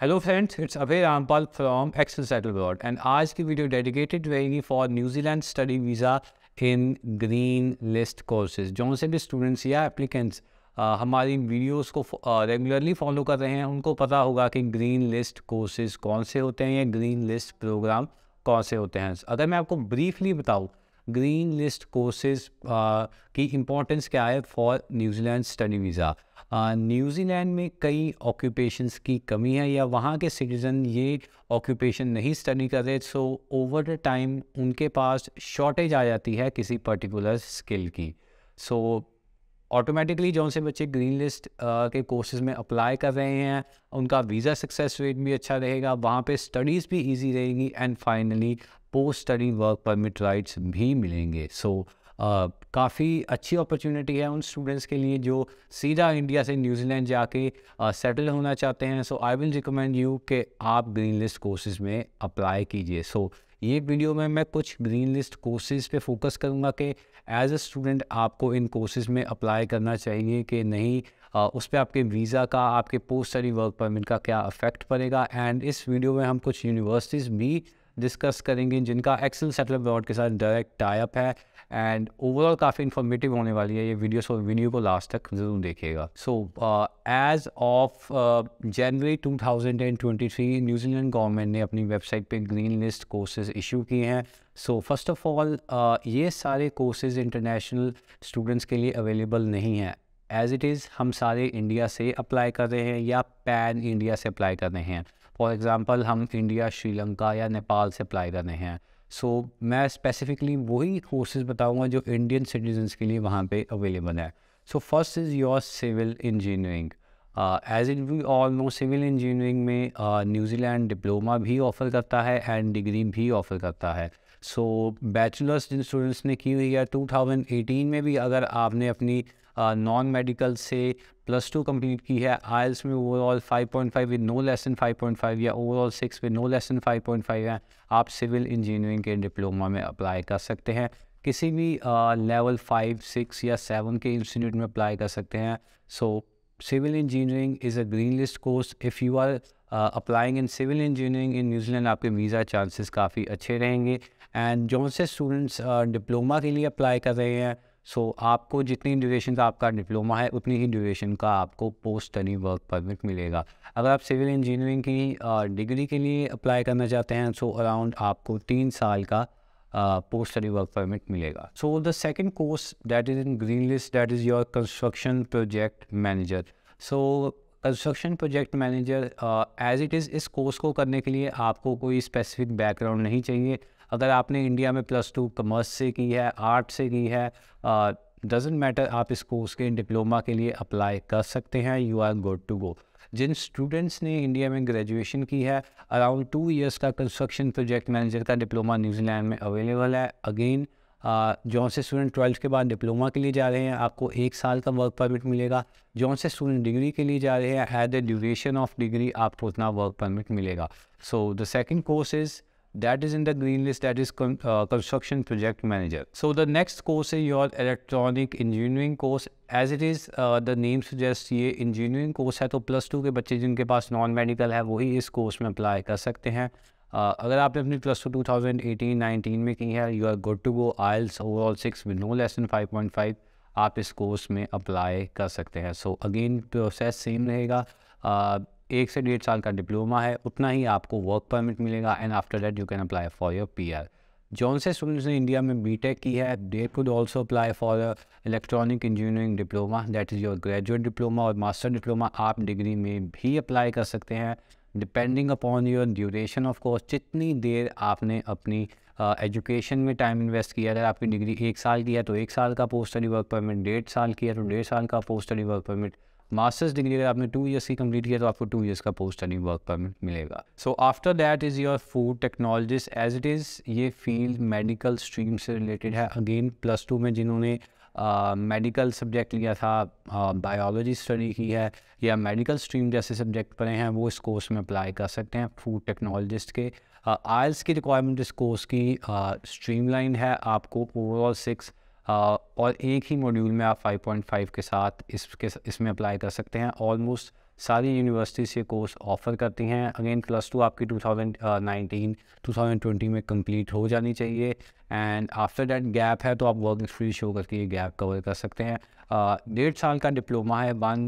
Hello friends it's Abhay Rampal from settle Settlebird and आज की video dedicated रहेगी for New Zealand study visa in green list courses जो से भी स्टूडेंट्स या एप्लीकेंट्स हमारी वीडियोस को रेगुलरली फॉलो कर रहे हैं उनको पता होगा कि ग्रीन लिस्ट कोर्सेज कौन से होते हैं या ग्रीन लिस्ट प्रोग्राम कौन से होते हैं अगर मैं आपको ब्रीफली बताऊँ ग्रीन लिस्ट कोर्सेज की इम्पोर्टेंस क्या है for New Zealand study visa New Zealand में कई ऑक्यूपेशंस की कमी है या वहाँ के सिटीज़न ये ऑक्यूपेशन नहीं स्टडी कर रहे सो ओवर द टाइम उनके पास शॉर्टेज आ जाती है किसी पर्टिकुलर स्किल की सो so, ऑटोमेटिकली जो से बच्चे ग्रीन लिस्ट के कोर्सेज में अप्लाई कर रहे हैं उनका वीज़ा सक्सेस रेट भी अच्छा रहेगा वहाँ पे स्टडीज़ भी इजी रहेगी and finally post study work permit rights भी मिलेंगे सो so, काफ़ी अच्छी अपॉर्चुनिटी है उन स्टूडेंट्स के लिए जो सीधा इंडिया से न्यूजीलैंड जाके सेटल होना चाहते हैं so I will recommend you कि आप ग्रीन लिस्ट कोर्सेज में अप्लाई कीजिए सो so, ये वीडियो में मैं कुछ ग्रीन लिस्ट कोर्सेज पे फोकस करूँगा कि एज अ स्टूडेंट आपको इन कोर्सेज में अप्लाई करना चाहिए कि नहीं आ, उस पर आपके वीज़ा का आपके पोस्ट स्टडी वर्क परमिट का क्या अफेक्ट पड़ेगा एंड इस वीडियो में हम कुछ यूनिवर्सिटीज़ भी डिस्कस करेंगे जिनका एक्सेल सेटलअप ब्रॉड के साथ डायरेक्ट टाइप है एंड ओवरऑल काफ़ी इन्फॉर्मेटिव होने वाली है ये वीडियो सो वीडियो को लास्ट तक ज़रूर देखिएगा so as of January 2023 New Zealand government ने अपनी वेबसाइट पे ग्रीन लिस्ट कोर्सेज इशू किए हैं सो फर्स्ट ऑफ ऑल ये सारे कोर्सेज इंटरनेशनल स्टूडेंट्स के लिए अवेलेबल नहीं हैं एज़ इट इज़ हम सारे इंडिया से अप्लाई कर रहे हैं या पैन इंडिया से अप्लाई कर रहे हैं फॉर एग्ज़ाम्पल हम इंडिया श्रीलंका या नेपाल से अप्लाई कर रहे हैं सो so, मैं स्पेसिफिकली वही कोर्सेज बताऊँगा जो इंडियन सिटीजन्स के लिए वहाँ पर अवेलेबल है so first is your civil engineering as in we all know civil engineering में न्यूजीलैंड uh, डिप्लोमा भी ऑफ़र करता है एंड डिग्री भी ऑफ़र करता है सो बैचलर्स जिन स्टूडेंट्स ने की हुई है एटीन में भी अगर आपने अपनी नॉन मेडिकल से प्लस टू कंप्लीट की है आयल्स में overall 5.5 with no less point five or overall six with no less point five है आप सिविल इंजीनियरिंग के डिप्लोमा में अप्लाई कर सकते हैं किसी भी लेवल फाइव सिक्स या सेवन के इंस्टीट्यूट में अप्लाई कर सकते हैं so civil engineering is a green list course if you are applying in civil engineering in New Zealand आपके वीज़ा चांसेस काफ़ी अच्छे रहेंगे एंड जो से स्टूडेंट्स डिप्लोमा के लिए अप्लाई कर रहे हैं सो so, आपको जितनी ड्यूरेशन का आपका डिप्लोमा है उतनी ही ड्यूरेशन का आपको पोस्ट स्टडी वर्क परमिट मिलेगा अगर आप सिविल इंजीनियरिंग की डिग्री के लिए अप्लाई करना चाहते हैं सो so अराउंड आपको तीन साल का पोस्ट स्टडी वर्क परमिट मिलेगा so the second course that is in green list that is your construction project manager so construction project manager as it is इस कोर्स को करने के लिए आपको कोई स्पेसिफिक बैकग्राउंड नहीं चाहिए अगर आपने इंडिया में प्लस टू कॉमर्स से की है आर्ट से की है डजेंट uh, मैटर आप इस कोर्स के डिप्लोमा के लिए अप्लाई कर सकते हैं you are good to go जिन स्टूडेंट्स ने इंडिया में ग्रेजुएशन की है अराउंड टू ईयर्स का कंस्ट्रक्शन प्रोजेक्ट मैनेजर का डिप्लोमा न्यूजीलैंड में अवेलेबल है अगेन जौन से स्टूडेंट ट्वेल्थ के बाद डिप्लोमा के लिए जा रहे हैं आपको एक साल का वर्क परमिट मिलेगा जो से स्टूडेंट डिग्री के लिए जा रहे हैं at the duration of degree आपको उतना वर्क परमिट मिलेगा so the second course is that is in the green list that is construction project manager so the next course is your electronic engineering course as it is the name suggest ये engineering course है तो plus two के बच्चे जिनके पास non medical है वही इस course में अप्लाई कर सकते हैं Uh, अगर आपने अपनी plus two 2018 thousand eighteen nineteen में की है you are good to go IELTS overall six with no less than five point five आप इस कोर्स में अप्लाई कर सकते हैं सो अगेन प्रोसेस सेम रहेगा uh, एक से डेढ़ साल का डिप्लोमा है उतना ही आपको वर्क परमिट मिलेगा and after that you can apply for your P R जौन से स्टूडेंट्स ने इंडिया में बी टेक की है they could also apply for electronic engineering diploma that is your graduate diploma और मास्टर डिप्लोमा आप degree में भी अप्लाई कर सकते हैं depending upon your duration of course जितनी देर आपने अपनी एजुकेशन uh, में टाइम इन्वेस्ट किया अगर आपकी डिग्री एक साल की है तो एक साल का पोस्ट स्टडी वर्क परमिट डेढ़ साल की है तो डेढ़ साल का post study work permit masters degree अगर आपने टू ईयर्स की कंप्लीट किया तो आपको टू ईयर्स का पोस्ट स्टडी वर्क परमिट मिलेगा so after that is your food technologist as it is ये फील्ड मेडिकल स्ट्रीम से रिलेटेड है अगेन प्लस टू में जिन्होंने मेडिकल सब्जेक्ट लिया था बायोलॉजी स्टडी की है या मेडिकल स्ट्रीम जैसे सब्जेक्ट पढ़े हैं वो इस कोर्स में अप्लाई कर सकते हैं फूड टेक्नोलॉजिस्ट के आयल्स uh, की रिक्वायरमेंट इस कोर्स की स्ट्रीमलाइन है आपको ओवरऑल सिक्स और एक ही मॉड्यूल में आप 5.5 के साथ इसके इसमें अप्लाई कर सकते हैं ऑलमोस्ट सारी यूनिवर्सिटी से कोर्स ऑफर करती हैं अगेन प्लस टू आपकी 2019 2020 uh, में कंप्लीट हो जानी चाहिए एंड आफ्टर डैट गैप है तो आप वर्क एक्सपीरियंस शो करके ये गैप कवर कर सकते हैं uh, डेढ़ साल का डिप्लोमा है one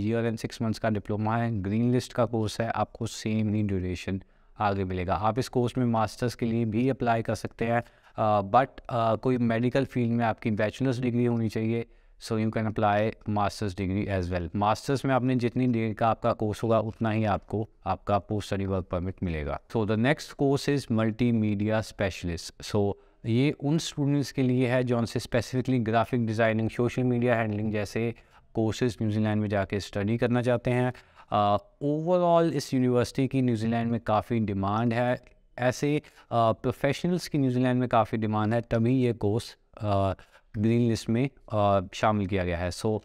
year and six months का डिप्लोमा है ग्रीन लिस्ट का कोर्स है आपको सेम ही ड्यूरेशन आगे मिलेगा आप इस कोर्स में मास्टर्स के लिए भी अप्लाई कर सकते हैं बट uh, uh, कोई मेडिकल फील्ड में आपकी बैचलर्स डिग्री होनी चाहिए so you can apply masters degree as well masters में आपने जितनी डिग्री का आपका कोर्स होगा उतना ही आपको आपका पोस्ट स्टडी वर्क परमिट मिलेगा so the next course is multimedia specialist so ये उन स्टूडेंट्स के लिए है जो उनसे specifically graphic designing social media handling जैसे कोर्सेज न्यूजीलैंड में जाके स्टडी करना चाहते हैं ओवरऑल uh, इस यूनिवर्सिटी की न्यूजीलैंड में काफ़ी डिमांड है ऐसे प्रोफेशनल्स uh, की न्यूजीलैंड में काफ़ी डिमांड है तभी ये कोर्स uh, ग्रीन लिस्ट में uh, शामिल किया गया है सो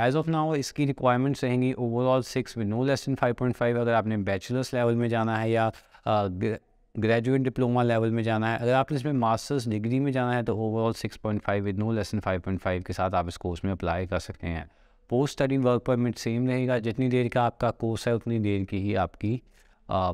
एज ऑफ नाउ इसकी रिक्वायरमेंट्स रहेंगी overall six with no less than five point five अगर आपने बैचलर्स लेवल में जाना है या ग्रेजुएट डिप्लोमा लेवल में जाना है अगर आपने इसमें मास्टर्स डिग्री में जाना है तो overall six point five with no less than five point five के साथ आप इस कोर्स में अप्लाई कर सकते हैं post study work permit same रहेगा जितनी देर का आपका कोर्स है उतनी देर की ही आपकी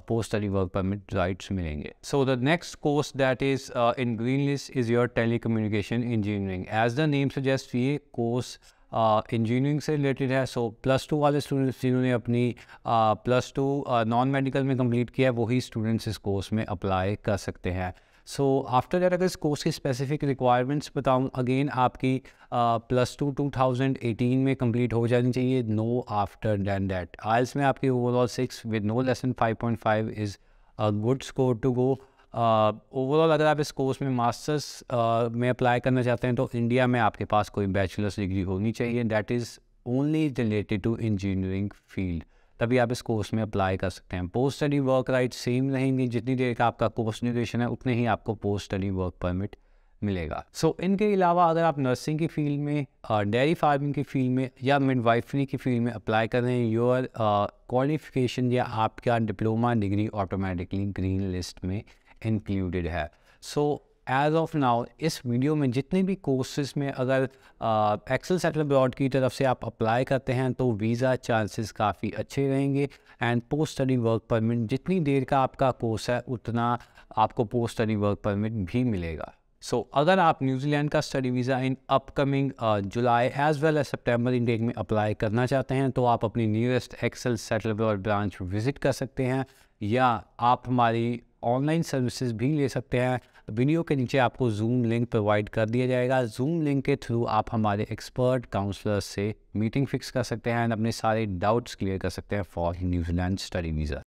post study work permit rights मिलेंगे. So the next course that is in green list is your telecommunication engineering. As the name suggests, ये course इंजीनियरिंग से रिलेटेड है सो प्लस टू वाले स्टूडेंट्स जिन्होंने अपनी प्लस टू नॉन मेडिकल में complete किया है वही स्टूडेंट्स इस कोर्स में अप्लाई कर सकते हैं सो आफ्टर दैट अगर इस कोर्स की स्पेसिफिक रिक्वायरमेंट्स बताऊँ अगेन आपकी plus two two thousand eighteen में कम्प्लीट हो जानी चाहिए no after than that IELTS में आपकी overall six with no less than five point five is a good score to go overall अगर आप इस कोर्स में मास्टर्स uh, में अप्लाई करना चाहते हैं तो इंडिया में आपके पास कोई बैचलर्स डिग्री होनी चाहिए that is only related to engineering field तभी आप इस कोर्स में अप्लाई कर सकते हैं post study work right same रहेंगी जितनी देर का आपका कोर्स ड्यूरेशन है उतने ही आपको पोस्ट स्टडी वर्क परमिट मिलेगा सो so, इनके अलावा अगर आप नर्सिंग की फील्ड में डेयरी फार्मिंग की फील्ड में या मिडवाइफरी की फील्ड में अप्लाई कर रहे हैं योर क्वालिफिकेशन या आपका diploma degree automatically green list में इंक्लूडेड है so so, as of now इस वीडियो में जितने भी कोर्सेज में अगर एक्सेल सेटल ब्रॉड की तरफ से आप अप्लाई करते हैं तो वीज़ा चांसेस काफ़ी अच्छे रहेंगे and post study work permit जितनी देर का आपका कोर्स है उतना आपको पोस्ट स्टडी वर्क परमिट भी मिलेगा सो so, अगर आप न्यूजीलैंड का study visa in upcoming July as well as September intake में अप्लाई करना चाहते हैं तो आप अपनी nearest Excel settle abroad branch visit कर सकते हैं या आप हमारी ऑनलाइन सर्विसेज भी ले सकते हैं वीडियो के नीचे आपको जूम लिंक प्रोवाइड कर दिया जाएगा जूम लिंक के थ्रू आप हमारे एक्सपर्ट काउंसलर से मीटिंग फिक्स कर सकते हैं एंड अपने सारे डाउट्स क्लियर कर सकते हैं फॉर न्यूजीलैंड स्टडी वीज़ा